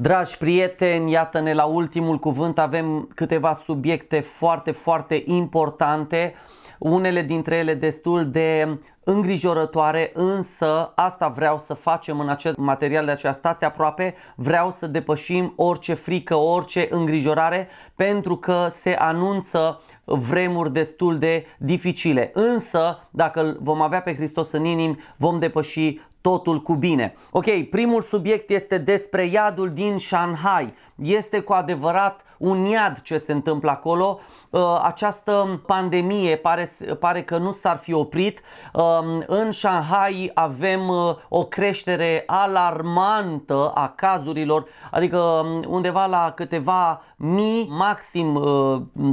Dragi prieteni, iată-ne la ultimul cuvânt, avem câteva subiecte foarte, foarte importante, unele dintre ele destul de îngrijorătoare, însă asta vreau să facem în acest material de aceea stați aproape, vreau să depășim orice frică, orice îngrijorare, pentru că se anunță vremuri destul de dificile. Însă, dacă vom avea pe Hristos în inim, vom depăși totul cu bine. Ok, primul subiect este despre iadul din Shanghai. Este cu adevărat un iad ce se întâmplă acolo. Uh, această pandemie pare, pare că nu s-ar fi oprit. Um, în Shanghai avem uh, o creștere alarmantă a cazurilor, adică um, undeva la câteva mii, maxim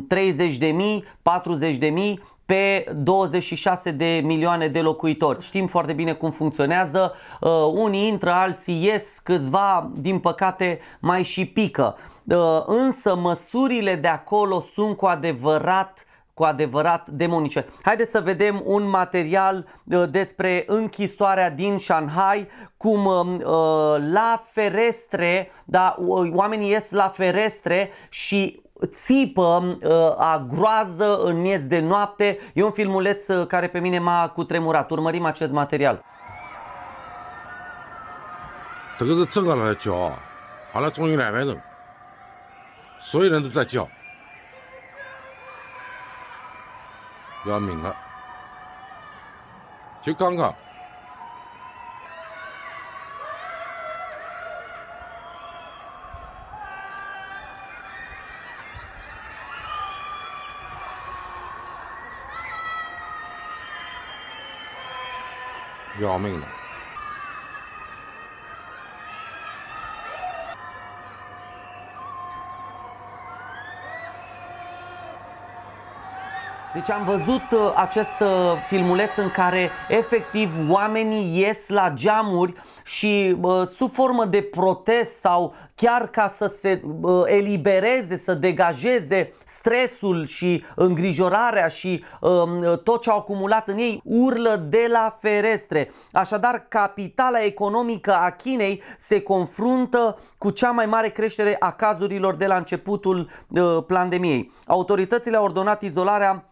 30 uh, de mii, 40 de mii pe 26 de milioane de locuitori. Știm foarte bine cum funcționează, uh, unii intră, alții ies, câțiva din păcate mai și pică. Uh, însă măsurile de acolo sunt cu adevărat cu adevărat demonice. Haideți să vedem un material uh, despre închisoarea din Shanghai, cum uh, uh, la ferestre, da, oamenii ies la ferestre și țipă uh, a groază în miez de noapte. E un filmuleț uh, care pe mine m-a cutremurat. Urmărim acest material. 这个是正常人的叫，完了终于两百人，所有人都在叫，要命了，就刚刚。要命了！Deci am văzut uh, acest uh, filmuleț în care efectiv oamenii ies la geamuri și uh, sub formă de protest sau chiar ca să se uh, elibereze, să degajeze stresul și îngrijorarea și uh, tot ce au acumulat în ei, urlă de la ferestre. Așadar, capitala economică a Chinei se confruntă cu cea mai mare creștere a cazurilor de la începutul uh, pandemiei. Autoritățile au ordonat izolarea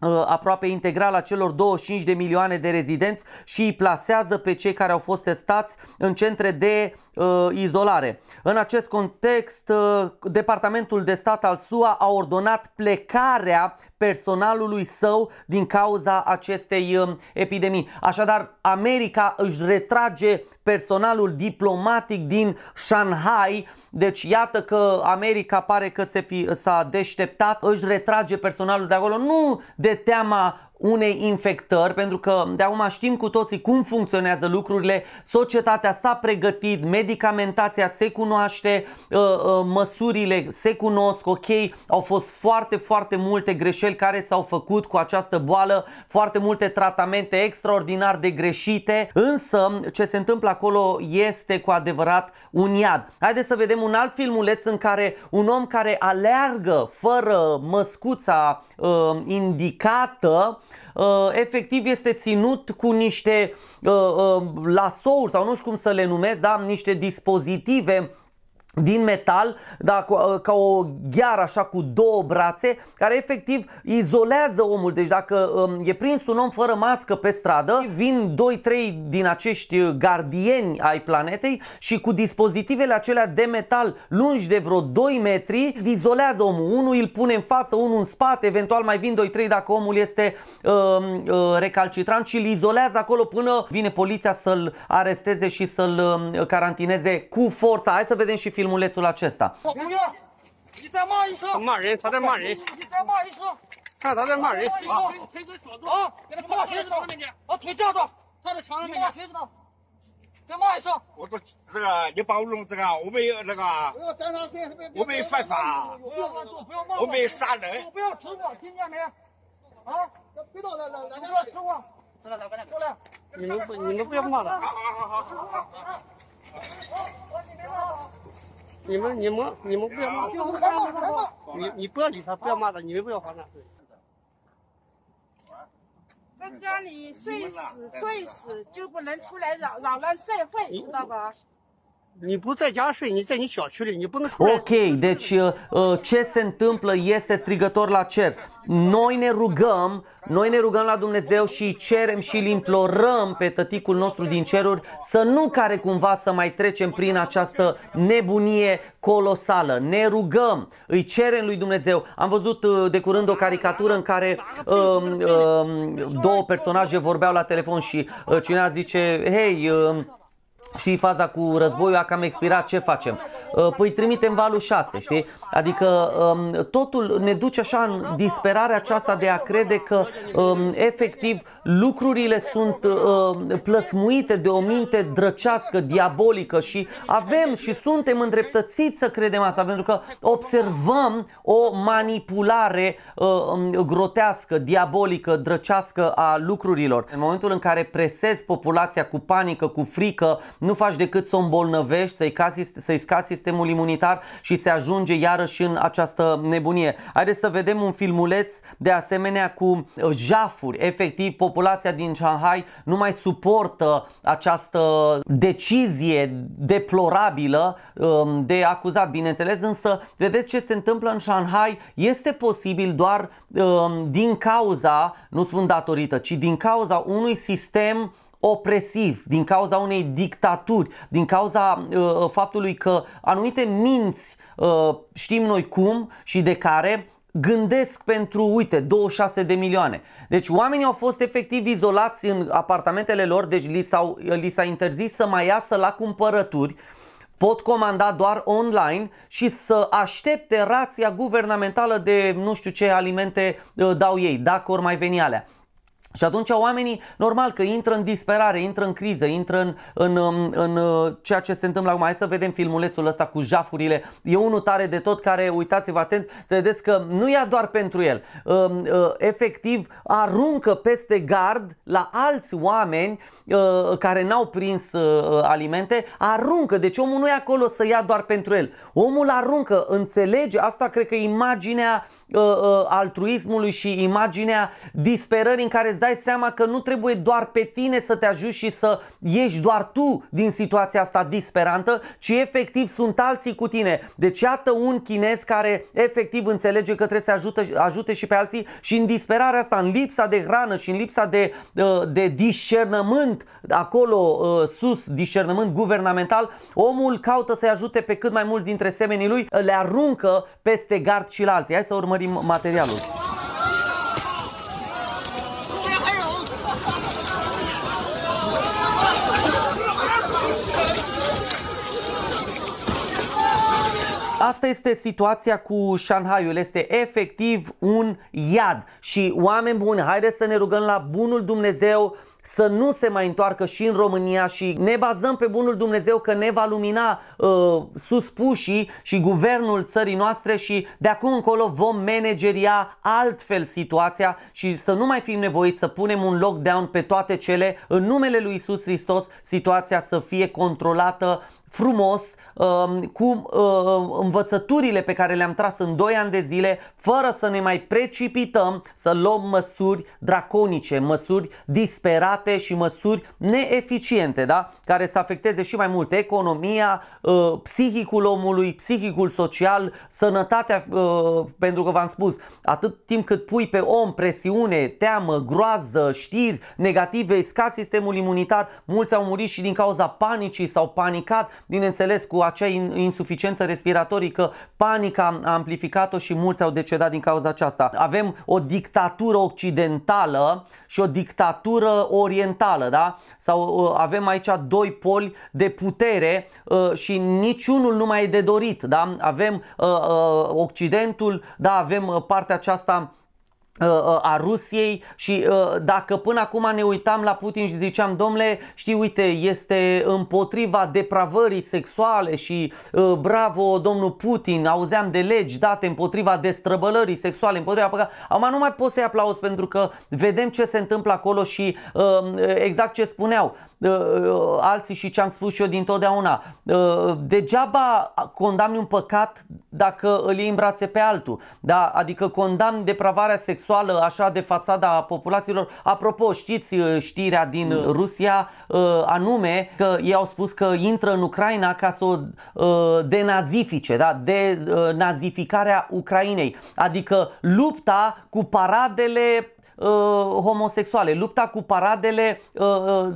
Uh, aproape integral a celor 25 de milioane de rezidenți și îi plasează pe cei care au fost testați în centre de uh, izolare. În acest context, uh, Departamentul de Stat al SUA a ordonat plecarea personalului său din cauza acestei uh, epidemii. Așadar, America își retrage personalul diplomatic din Shanghai deci iată că America pare că se fi, s-a deșteptat, își retrage personalul de acolo, nu de teama unei infectări, pentru că de acum știm cu toții cum funcționează lucrurile, societatea s-a pregătit, medicamentația se cunoaște, uh, uh, măsurile se cunosc, ok, au fost foarte, foarte multe greșeli care s-au făcut cu această boală, foarte multe tratamente extraordinar de greșite, însă ce se întâmplă acolo este cu adevărat un iad. Haideți să vedem un alt filmuleț în care un om care aleargă fără măscuța uh, indicată Uh, efectiv este ținut cu niște uh, uh, lasouri sau nu știu cum să le numesc, da, niște dispozitive din metal, da, uh, ca o gheară așa cu două brațe, care efectiv izolează omul. Deci dacă um, e prins un om fără mască pe stradă, vin 2-3 din acești gardieni ai planetei și cu dispozitivele acelea de metal lungi de vreo 2 metri, izolează omul. Unul îl pune în față, unul în spate, eventual mai vin 2-3 dacă omul este um, uh, recalcitrant și îl izolează acolo până vine poliția să-l aresteze și să-l um, carantineze cu forța. Hai să vedem și 小妞，你再骂一声！骂人，他在骂人。你再骂一声！看他在骂人。啊，把腿吊住，靠在墙上面谁知道？再骂一声。我不你把我弄我没有个我没犯法。要骂！我没杀人。不要直播，听见没？啊，来，过来，过来。你们不，你们不要骂了。好好好好。好。我我，你别骂。你们、你们、你们不要骂！你、你不要理他，不要骂他，你们不要还他。在家里睡死醉死，就不能出来扰扰乱社会，知道吧？OK, deci uh, uh, ce se întâmplă este strigător la cer. Noi ne rugăm, noi ne rugăm la Dumnezeu și cerem și îl implorăm pe tăticul nostru din ceruri să nu care cumva să mai trecem prin această nebunie colosală. Ne rugăm, îi cerem lui Dumnezeu. Am văzut uh, de curând o caricatură în care um, um, două personaje vorbeau la telefon și cineva zice, hei, um, și faza cu războiul a cam expirat, ce facem? Uh, păi trimitem valul 6, știi? Adică um, totul ne duce așa în disperarea aceasta de a crede că um, efectiv lucrurile sunt um, plăsmuite de o minte drăcească, diabolică și avem și suntem îndreptățiți să credem asta pentru că observăm o manipulare grotească, diabolică, drăcească a lucrurilor. În momentul în care presezi populația cu panică, cu frică, nu faci decât să o îmbolnăvești, să-i, cazi, să scazi sistemul imunitar și se ajunge iarăși în această nebunie. Haideți să vedem un filmuleț de asemenea cu uh, jafuri. Efectiv, populația din Shanghai nu mai suportă această decizie deplorabilă um, de acuzat, bineînțeles, însă vedeți ce se întâmplă în Shanghai. Este posibil doar um, din cauza, nu spun datorită, ci din cauza unui sistem opresiv, din cauza unei dictaturi, din cauza uh, uh, faptului că anumite minți uh, știm noi cum și de care gândesc pentru, uite, 26 de milioane. Deci oamenii au fost efectiv izolați în apartamentele lor, deci li, s-au, uh, li s-a interzis să mai iasă la cumpărături, pot comanda doar online și să aștepte rația guvernamentală de nu știu ce alimente uh, dau ei, dacă or mai veni alea. Și atunci oamenii, normal că intră în disperare, intră în criză, intră în, în, în, în uh, ceea ce se întâmplă acum. Hai să vedem filmulețul ăsta cu jafurile. E unul tare de tot care, uitați-vă atenți, să vedeți că nu ia doar pentru el. Um, uh, efectiv, aruncă peste gard la alți oameni uh, care n-au prins alimente, aruncă. Deci omul nu e acolo să ia doar pentru el. Omul aruncă, înțelege, asta cred că imaginea uh, uh, altruismului și imaginea disperării în care îți dai seama că nu trebuie doar pe tine să te ajungi și să ieși doar tu din situația asta disperantă, ci efectiv sunt alții cu tine. Deci iată un chinez care efectiv înțelege că trebuie să ajute, ajute și pe alții și în disperarea asta, în lipsa de hrană și în lipsa de, uh, de discernământ acolo uh, sus, discernământ guvernamental, omul caută să-i ajute pe cât mai mulți dintre semenii lui, le aruncă peste gard și la alții. Hai să urmărim urmărim materialul. Asta este situația cu Shanghaiul, este efectiv un iad și oameni buni, haideți să ne rugăm la bunul Dumnezeu să nu se mai întoarcă și în România și ne bazăm pe bunul Dumnezeu că ne va lumina uh, suspușii și guvernul țării noastre și de acum încolo vom manageria altfel situația și să nu mai fim nevoiți să punem un lockdown pe toate cele în numele lui Isus Hristos situația să fie controlată frumos, um, cu um, învățăturile pe care le-am tras în 2 ani de zile, fără să ne mai precipităm să luăm măsuri draconice, măsuri disperate și măsuri neeficiente, da? care să afecteze și mai mult economia, uh, psihicul omului, psihicul social, sănătatea, uh, pentru că v-am spus, atât timp cât pui pe om presiune, teamă, groază, știri negative, sca sistemul imunitar, mulți au murit și din cauza panicii, sau panicat, bineînțeles cu acea insuficiență respiratorică, panica a amplificat-o și mulți au decedat din cauza aceasta. Avem o dictatură occidentală și o dictatură orientală, da? Sau uh, avem aici doi poli de putere uh, și niciunul nu mai e de dorit, da? Avem uh, Occidentul, da, avem partea aceasta Uh, uh, a Rusiei și uh, dacă până acum ne uitam la Putin și ziceam domnule știi uite este împotriva depravării sexuale și bravo domnul Putin auzeam de legi date împotriva destrăbălării sexuale împotriva păcat acum nu mai pot să-i aplauz pentru că vedem ce se întâmplă acolo și exact ce spuneau Ă, ă, alții și ce am spus și eu dintotdeauna. Ă, degeaba condamni un păcat dacă îl iei în brațe pe altul. Da? Adică condamni depravarea sexuală așa de fațada a populațiilor. Apropo, știți știrea din mm. Rusia anume că ei au spus că intră în Ucraina ca să o denazifice, da? de nazificarea Ucrainei. Adică lupta cu paradele uh, homosexuale, lupta cu paradele uh, uh,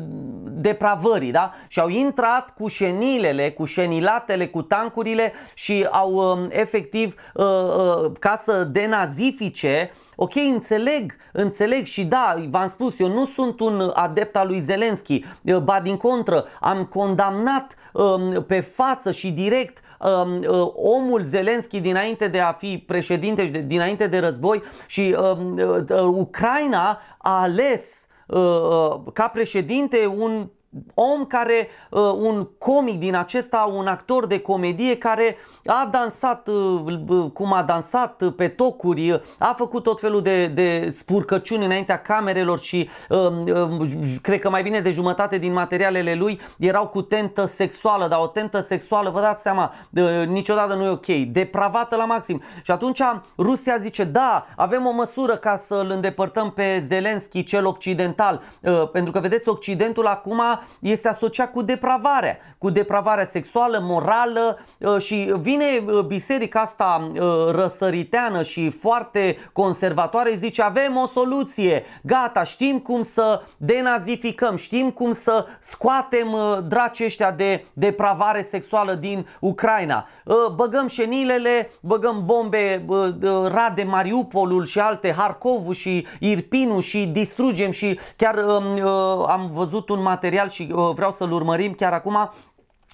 depravării, da? Și au intrat cu șenilele, cu șenilatele, cu tancurile și au uh, efectiv uh, uh, ca să denazifice Ok, înțeleg, înțeleg și da, v-am spus, eu nu sunt un adept al lui Zelenski, uh, ba din contră, am condamnat um, pe față și direct Um, uh, omul Zelenski dinainte de a fi președinte și de, dinainte de război și um, uh, uh, Ucraina a ales ca președinte un om care, uh, un comic din acesta, un actor de comedie care a dansat uh, uh, cum a dansat pe tocuri, a făcut tot felul de, de spurcăciuni înaintea camerelor și um, cred că mai bine de jumătate din materialele lui erau cu tentă sexuală, dar o tentă sexuală, vă dați seama, niciodată nu e ok, depravată la maxim. Și atunci Rusia zice, da, avem o măsură ca să îl îndepărtăm pe Zelenski, cel occidental, pentru că vedeți, Occidentul acum este asociat cu depravarea, cu depravarea sexuală, morală uh, și vine uh, biserica asta uh, răsăriteană și foarte conservatoare zice avem o soluție, gata, știm cum să denazificăm, știm cum să scoatem dracii de depravare sexuală din Ucraina. Băgăm șenilele, băgăm bombe, rade Mariupolul și alte, Harkovul și Irpinul și distrugem și chiar um, am văzut un material și uh, vreau să-l urmărim chiar acum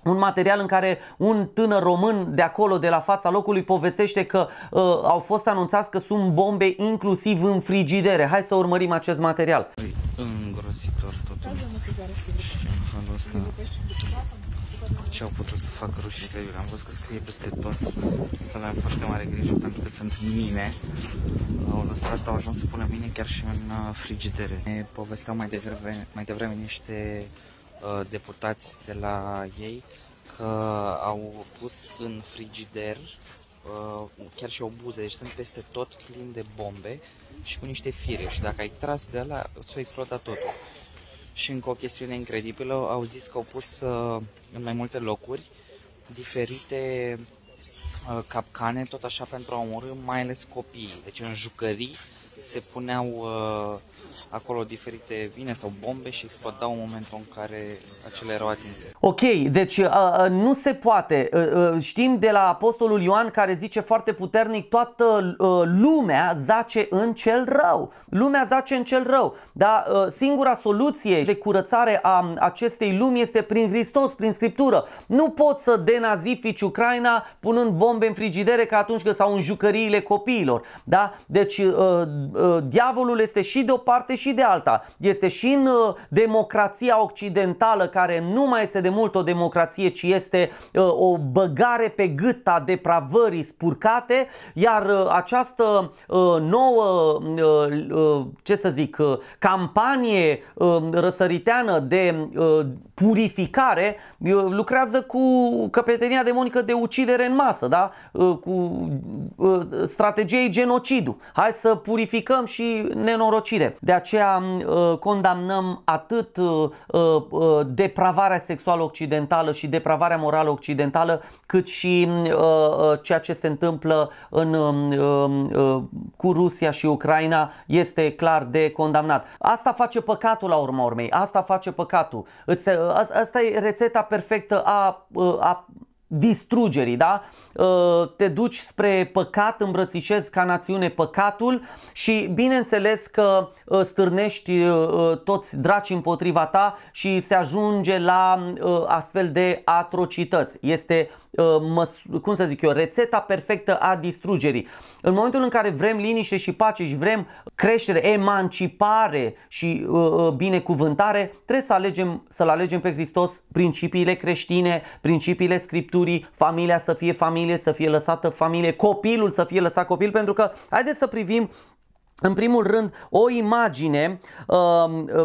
un material în care un tânăr român de acolo, de la fața locului, povestește că uh, au fost anunțați că sunt bombe inclusiv în frigidere. Hai să urmărim acest material. Îngrozitor totul ce au putut să facă rușii incredibil. Am văzut că scrie peste tot să le am foarte mare grijă pentru că sunt mine. Au lăsat, au ajuns să pună mine chiar și în uh, frigidere. Ne povesteau mai devreme, mai devreme niște uh, deputați de la ei că au pus în frigider uh, chiar și obuze, deci sunt peste tot plin de bombe și cu niște fire și dacă ai tras de la, s-a explodat totul. Și încă o chestiune incredibilă, au zis că au pus uh, în mai multe locuri diferite uh, capcane, tot așa pentru a omorâ, mai ales copiii. Deci în jucării se puneau uh, acolo diferite vine sau bombe și explodau în momentul în care acele erau atinse. Ok, deci uh, uh nu se poate. Uh, uh, știm de la Apostolul Ioan care zice foarte puternic toată uh, lumea zace în cel rău. Lumea zace în cel rău. Dar uh, singura soluție de curățare a acestei lumi este prin Hristos, prin Scriptură. Nu poți să denazifici Ucraina punând bombe în frigidere ca atunci când sau în jucăriile copiilor. Da? Deci uh, uh, diavolul este și de o parte parte și de alta. Este și în uh, democrația occidentală, care nu mai este de mult o democrație, ci este uh, o băgare pe gâta depravării spurcate, iar uh, această nouă, ce să zic, campanie răsăriteană de purificare lucrează cu căpetenia demonică de ucidere în masă, da? cu strategiei genocidul. Hai să purificăm și nenorocire. De aceea condamnăm atât depravarea sexuală occidentală și depravarea morală occidentală, cât și ceea ce se întâmplă în, cu Rusia și Ucraina este clar de condamnat. Asta face păcatul la urma urmei, asta face păcatul. Îți asta e rețeta perfectă a, ă, a distrugerii, da? Ă, te duci spre păcat, îmbrățișezi ca națiune păcatul și bineînțeles că ă, stârnești toți draci împotriva ta și se ajunge la astfel de atrocități. Este Uh, cum să zic eu, rețeta perfectă a distrugerii. În momentul în care vrem liniște și pace și vrem creștere, emancipare și uh, uh, binecuvântare, trebuie să alegem, să-L alegem pe Hristos principiile creștine, principiile Scripturii, familia să fie familie, să fie lăsată familie, copilul să fie lăsat copil, pentru că haideți să privim în primul rând, o imagine uh,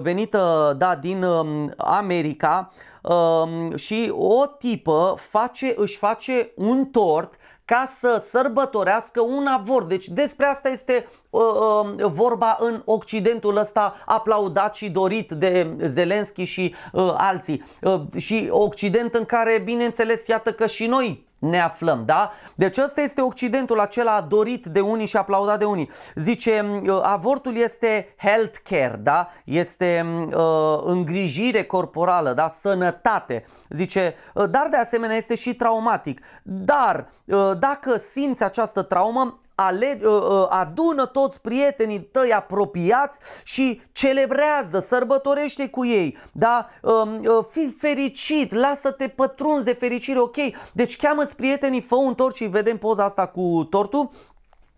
venită da, din uh, America uh, și o tipă face, își face un tort ca să sărbătorească un avort. Deci despre asta este uh, uh, vorba în Occidentul ăsta aplaudat și dorit de Zelenski și uh, alții. Uh, și Occident în care, bineînțeles, iată că și noi ne aflăm, da? Deci ăsta este Occidentul acela dorit de unii și aplaudat de unii. Zice, uh, avortul este healthcare, da? Este uh, îngrijire corporală, da? Sănătate. Zice, uh, dar de asemenea este și traumatic. Dar uh, dacă simți această traumă, ale, uh, uh, adună toți prietenii tăi apropiați și celebrează, sărbătorește cu ei, da? Um, uh, fii fericit, lasă-te pătrunzi de fericire, ok? Deci cheamă-ți prietenii, fă un tort și vedem poza asta cu tortul,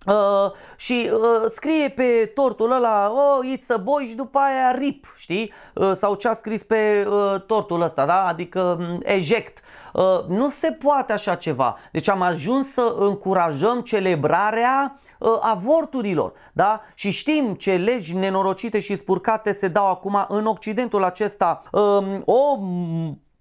Uh, și uh, scrie pe tortul ăla oh, it's a boy și după aia rip, știi? Uh, sau ce a scris pe uh, tortul ăsta, da? Adică um, eject. Uh, nu se poate așa ceva. Deci am ajuns să încurajăm celebrarea uh, avorturilor, da? Și știm ce legi nenorocite și spurcate se dau acum în Occidentul acesta. Um, o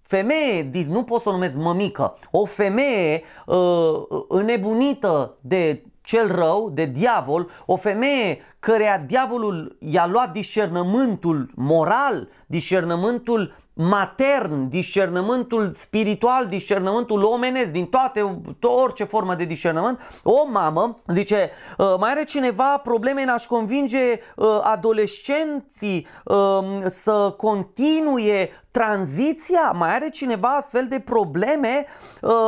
femeie, nu pot să o numesc mămică, o femeie uh, înnebunită de cel rău, de diavol, o femeie căreia diavolul i-a luat discernământul moral, discernământul matern, discernământul spiritual, discernământul omenesc, din toate, orice formă de discernământ, o mamă zice, ă, mai are cineva probleme în a-și convinge ă, adolescenții ă, să continue tranziția? Mai are cineva astfel de probleme?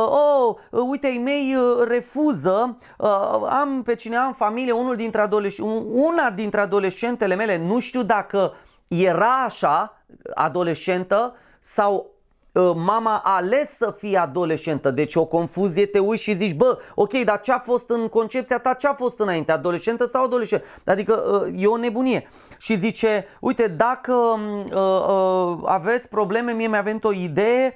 oh, uite, ei mei refuză, am pe cine am familie, unul dintre una dintre adolescentele mele, nu știu dacă era așa, adolescentă sau Ă, mama a ales să fie adolescentă, deci o confuzie, te uiți și zici, bă, ok, dar ce a fost în concepția ta, ce a fost înainte, adolescentă sau adolescentă? Adică ă, e o nebunie. Și zice, uite, dacă ă, aveți probleme, mie mi-a venit o idee,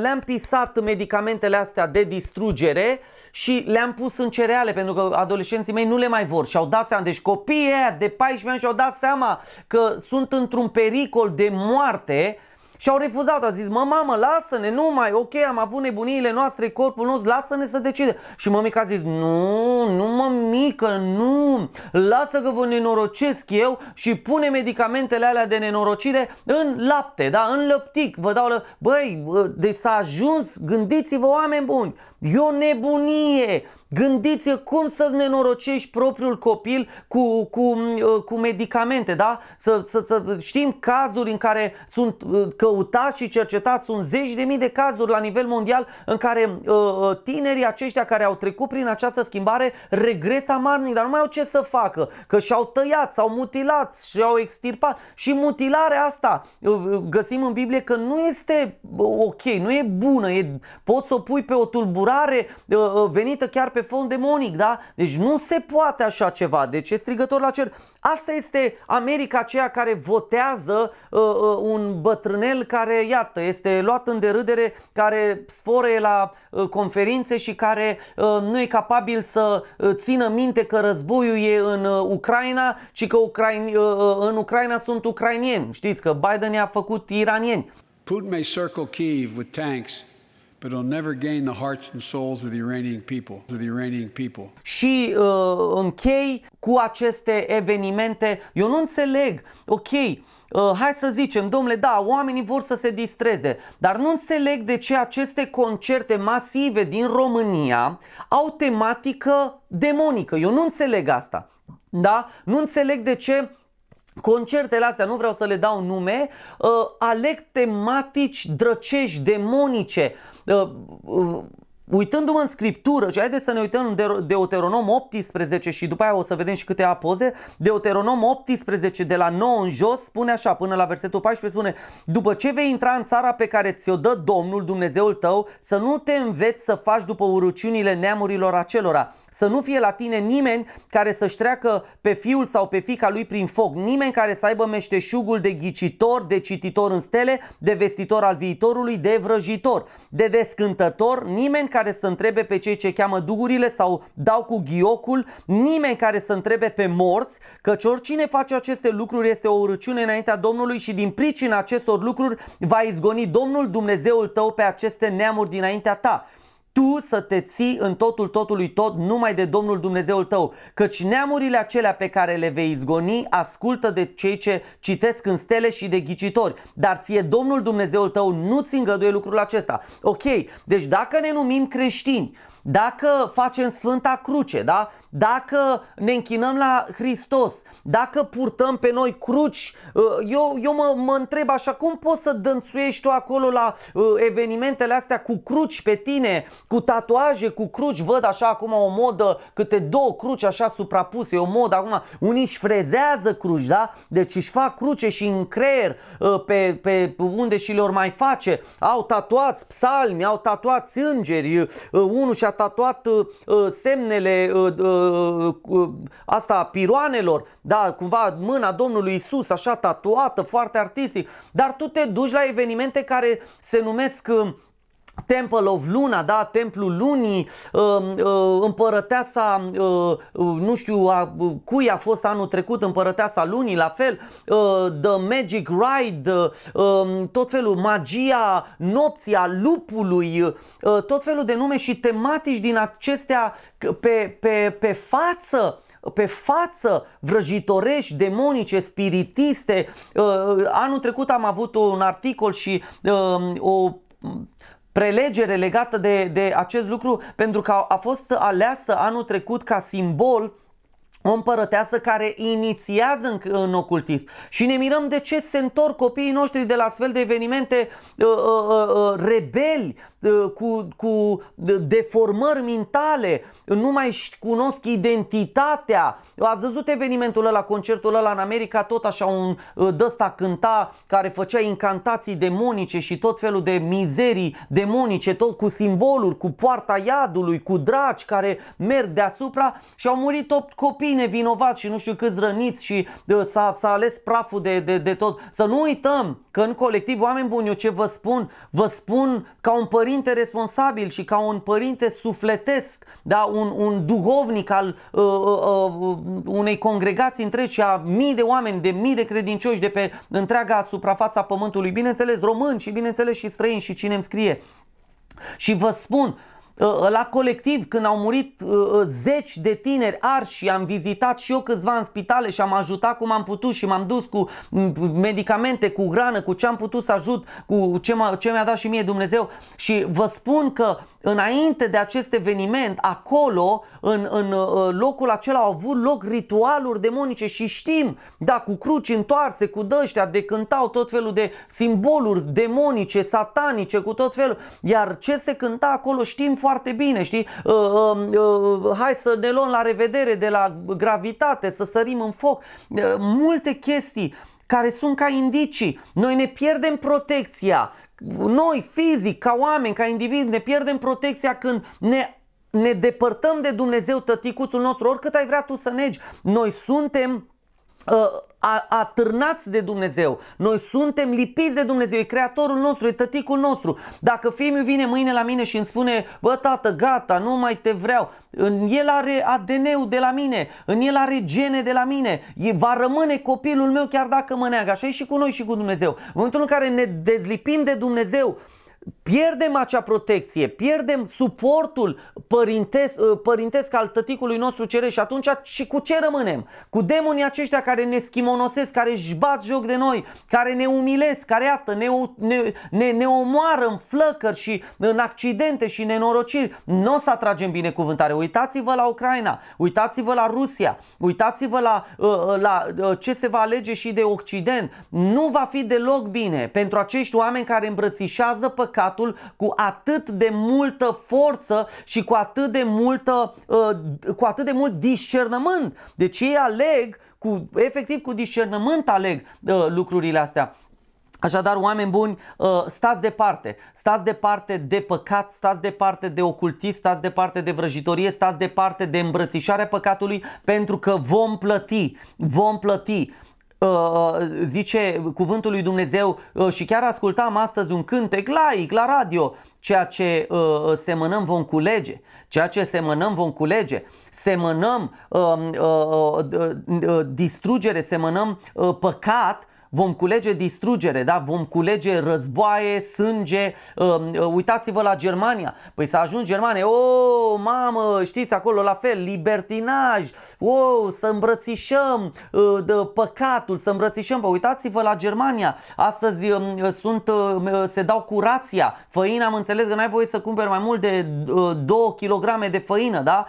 le-am pisat medicamentele astea de distrugere și le-am pus în cereale, pentru că adolescenții mei nu le mai vor și au dat seama, deci copiii de 14 ani și-au dat seama că sunt într-un pericol de moarte, și au refuzat, au zis, mă, mamă, lasă-ne, nu mai, ok, am avut nebuniile noastre, corpul nostru, lasă-ne să decide. Și mămica a zis, nu, nu mă mică, nu, lasă că vă nenorocesc eu și pune medicamentele alea de nenorocire în lapte, da, în lăptic, vă dau, lă... băi, de deci s-a ajuns, gândiți-vă oameni buni, e o nebunie, Gândiți vă cum să-ți nenorocești propriul copil cu, cu, uh, cu medicamente, da? Să, să, să știm cazuri în care sunt uh, căutați și cercetați, sunt zeci de mii de cazuri la nivel mondial în care uh, tinerii aceștia care au trecut prin această schimbare regret amarnic, dar nu mai au ce să facă, că și-au tăiat, s-au mutilat, și-au extirpat și mutilarea asta găsim în Biblie că nu este ok, nu e bună, e, poți să o pui pe o tulburare venită chiar pe pe fond demonic, da? Deci nu se poate așa ceva, deci e strigător la cer. Asta este America aceea care votează uh, uh, un bătrânel care, iată, este luat în derâdere, care sforă la uh, conferințe și care uh, nu e capabil să uh, țină minte că războiul e în uh, Ucraina, ci că Ucrain, uh, uh, în Ucraina sunt ucrainieni. Știți că Biden i-a făcut iranieni. Putin may circle Kiev with tanks but it'll never gain the hearts and souls of the Iranian people, of the Iranian people. Și uh, închei cu aceste evenimente. Eu nu înțeleg. Ok, Uh, hai să zicem, domnule, da, oamenii vor să se distreze, dar nu înțeleg de ce aceste concerte masive din România au tematică demonică. Eu nu înțeleg asta. Da? Nu înțeleg de ce Concertele astea, nu vreau să le dau nume, uh, aleg tematici drăcești, demonice. Uh, uh, uitându-mă în scriptură și haideți să ne uităm în Deuteronom 18 și după aia o să vedem și câte apoze, Deuteronom 18 de la 9 în jos spune așa până la versetul 14 spune După ce vei intra în țara pe care ți-o dă Domnul Dumnezeul tău să nu te înveți să faci după urăciunile neamurilor acelora să nu fie la tine nimeni care să-și treacă pe fiul sau pe fica lui prin foc, nimeni care să aibă meșteșugul de ghicitor, de cititor în stele, de vestitor al viitorului, de vrăjitor, de descântător, nimeni care să întrebe pe cei ce cheamă duhurile sau dau cu ghiocul, nimeni care să întrebe pe morți, căci oricine face aceste lucruri este o urăciune înaintea Domnului și din pricina acestor lucruri va izgoni Domnul Dumnezeul tău pe aceste neamuri dinaintea ta tu să te ții în totul totului tot numai de Domnul Dumnezeul tău, căci neamurile acelea pe care le vei izgoni ascultă de cei ce citesc în stele și de ghicitori, dar ție Domnul Dumnezeul tău nu ți îngăduie lucrul acesta. Ok, deci dacă ne numim creștini, dacă facem Sfânta Cruce, da? dacă ne închinăm la Hristos, dacă purtăm pe noi cruci, uh, eu, eu mă, mă întreb așa, cum poți să dănțuiești tu acolo la uh, evenimentele astea cu cruci pe tine, cu tatuaje, cu cruci, văd așa acum o modă, câte două cruci așa suprapuse, e o modă acum, unii își frezează cruci, da? Deci își fac cruce și în creier uh, pe, pe unde și le mai face, au tatuați psalmi, au tatuați îngeri, unul și-a tatuat uh, uh, semnele uh, uh, uh, asta piroanelor, da, cumva mâna Domnului Isus, așa tatuată, foarte artistic, dar tu te duci la evenimente care se numesc uh, Temple of Luna, da, templul lunii, um, uh, împărăteasa, uh, uh, nu știu a cui a fost anul trecut, împărăteasa lunii, la fel, The Magic Ride, um, tot felul, magia nopția, lupului, tot felul de nume și tematici din acestea pe, pe, pe față pe față vrăjitorești, demonice, spiritiste. Anul trecut am avut un articol și um, o prelegere legată de, de acest lucru pentru că a, a fost aleasă anul trecut ca simbol o împărăteasă care inițiază în, în ocultism și ne mirăm de ce se întorc copiii noștri de la astfel de evenimente uh, uh, uh, uh rebeli, uh, cu, cu deformări mentale, nu mai cunosc identitatea. Ați văzut evenimentul ăla, concertul ăla în America, tot așa un uh, dăsta cânta care făcea incantații demonice și tot felul de mizerii demonice, tot cu simboluri, cu poarta iadului, cu draci care merg deasupra și au murit 8 copii nevinovat și nu știu câți răniți și s-a, s-a ales praful de, de, de tot. Să nu uităm că în colectiv, oameni buni, eu ce vă spun? Vă spun ca un părinte responsabil și ca un părinte sufletesc, da? un, un duhovnic al uh, uh, uh, unei congregații întregi și a mii de oameni, de mii de credincioși de pe întreaga suprafața pământului, bineînțeles români și bineînțeles și străini și cine îmi scrie. Și vă spun, Ă, la colectiv, când au murit ă, ă, zeci de tineri arși, am vizitat și eu câțiva în spitale și am ajutat cum am putut și m-am dus cu medicamente, cu grană, cu ce am putut să ajut, cu ce, ce mi-a dat și mie Dumnezeu și vă spun că înainte de acest eveniment, acolo, în, în locul acela au avut loc ritualuri demonice și știm, da, cu cruci întoarse, cu dăștea, decântau tot felul de simboluri demonice, satanice, cu tot felul, iar ce se cânta acolo știm foarte foarte bine, știi? Uh, uh, uh, hai să ne luăm la revedere de la gravitate, să sărim în foc. Uh, multe chestii care sunt ca indicii. Noi ne pierdem protecția. Noi, fizic, ca oameni, ca indivizi, ne pierdem protecția când ne ne depărtăm de Dumnezeu, tăticuțul nostru, oricât ai vrea tu să negi. Noi suntem Ă, atârnați de Dumnezeu. Noi suntem lipiți de Dumnezeu, e creatorul nostru, e tăticul nostru. Dacă fiul vine mâine la mine și îmi spune, bă tată, gata, nu mai te vreau, în el are ADN-ul de la mine, în el are gene de la mine, e, va rămâne copilul meu chiar dacă mă neagă. Așa e și cu noi și cu Dumnezeu. În momentul în care ne dezlipim de Dumnezeu, pierdem acea protecție, pierdem suportul părintesc, ă, părintesc al tăticului nostru cere și atunci și cu ce rămânem? Cu demonii aceștia care ne schimonosesc, care își bat joc de noi, care ne umilesc, care iată, ne, ne, ne, ne omoară în flăcări și în accidente și nenorociri. Nu o să atragem binecuvântare. Uitați-vă la Ucraina, uitați-vă la Rusia, uitați-vă la, ă, ă, la ce se va alege și de Occident. Nu va fi deloc bine pentru acești oameni care îmbrățișează păcat păcatul cu atât de multă forță și cu atât de, multă, uh, cu atât de mult discernământ. Deci ei aleg cu, efectiv cu discernământ aleg uh, lucrurile astea. Așadar, oameni buni, uh, stați departe, stați departe de păcat, stați departe de ocultism, stați departe de vrăjitorie, stați departe de îmbrățișarea păcatului, pentru că vom plăti, vom plăti. Uh, zice cuvântul lui Dumnezeu uh, și chiar ascultam astăzi un cântec laic la radio, ceea ce uh, semănăm vom culege, ceea ce semănăm vom culege, semănăm um, distrugere, semănăm păcat Vom culege distrugere, da? vom culege războaie, sânge. Ă, ă, uitați-vă la Germania. Păi să ajung Germania, o, oh, mamă, știți, acolo la fel, libertinaj, o, oh, să îmbrățișăm ă, de păcatul, să îmbrățișăm. Păi uitați-vă la Germania. Astăzi sunt, se dau cu rația. Făina, am înțeles că n-ai voie să cumperi mai mult de 2 kg de făină, da?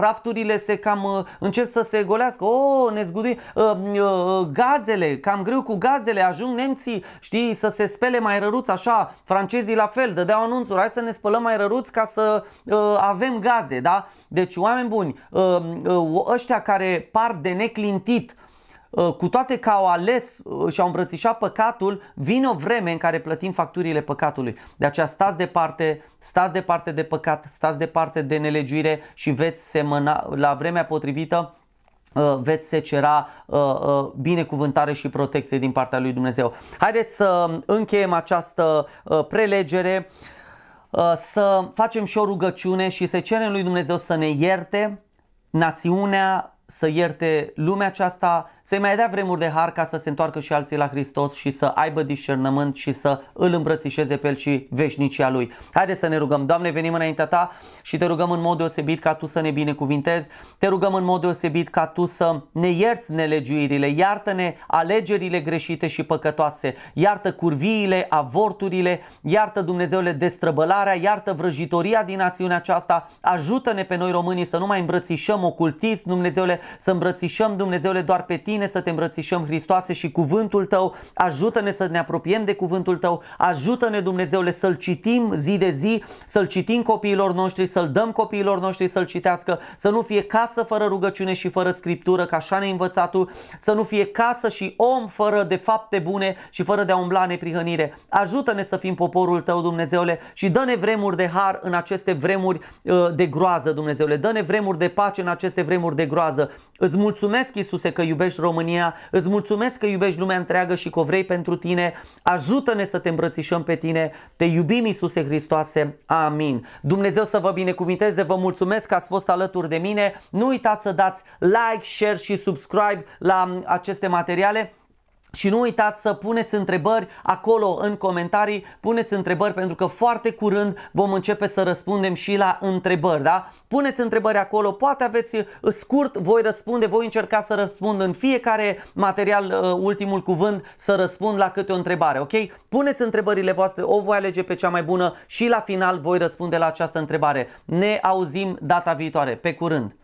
Rafturile se cam încep să se golească. O, oh, ne zgudui Gazele, cam greu cu cu gazele, ajung nemții, știi, să se spele mai răruți așa, francezii la fel, dădeau anunțuri, hai să ne spălăm mai răruți ca să uh, avem gaze, da? Deci, oameni buni, uh, uh, ăștia care par de neclintit, uh, cu toate că au ales uh, și au îmbrățișat păcatul, vine o vreme în care plătim facturile păcatului. De aceea stați departe, stați departe de păcat, stați departe de nelegiuire și veți semăna la vremea potrivită Uh, veți secera uh, uh, binecuvântare și protecție din partea lui Dumnezeu. Haideți să încheiem această prelegere, să facem și o rugăciune și să cerem lui Dumnezeu să ne ierte națiunea să ierte lumea aceasta, să-i mai dea vremuri de har ca să se întoarcă și alții la Hristos și să aibă discernământ și să îl îmbrățișeze pe el și veșnicia lui. Haideți să ne rugăm. Doamne, venim înaintea ta și te rugăm în mod deosebit ca tu să ne binecuvintezi, te rugăm în mod deosebit ca tu să ne ierți nelegiuirile, iartă-ne alegerile greșite și păcătoase, iartă curviile, avorturile, iartă Dumnezeule destrăbălarea, iartă vrăjitoria din națiunea aceasta, ajută-ne pe noi românii să nu mai îmbrățișăm ocultism, Dumnezeule, să îmbrățișăm Dumnezeule doar pe Tine, să te îmbrățișăm Hristoase și cuvântul Tău, ajută-ne să ne apropiem de cuvântul Tău, ajută-ne Dumnezeule să-L citim zi de zi, să-L citim copiilor noștri, să-L dăm copiilor noștri să-L citească, să nu fie casă fără rugăciune și fără scriptură, ca așa ne-ai învățat Tu, să nu fie casă și om fără de fapte bune și fără de a umbla neprihănire. Ajută-ne să fim poporul Tău, Dumnezeule, și dă-ne vremuri de har în aceste vremuri uh, de groază, Dumnezeule. Dă-ne vremuri de pace în aceste vremuri de groază. Îți mulțumesc, Iisuse, că iubești România, îți mulțumesc că iubești lumea întreagă și că o vrei pentru tine. Ajută-ne să te îmbrățișăm pe tine. Te iubim, Iisuse Hristoase. Amin. Dumnezeu să vă binecuvinteze, vă mulțumesc că ați fost alături de mine. Nu uitați să dați like, share și subscribe la aceste materiale și nu uitați să puneți întrebări acolo în comentarii, puneți întrebări pentru că foarte curând vom începe să răspundem și la întrebări, da? Puneți întrebări acolo, poate aveți uh, scurt, voi răspunde, voi încerca să răspund în fiecare material, uh, ultimul cuvânt, să răspund la câte o întrebare, ok? Puneți întrebările voastre, o voi alege pe cea mai bună și la final voi răspunde la această întrebare. Ne auzim data viitoare, pe curând!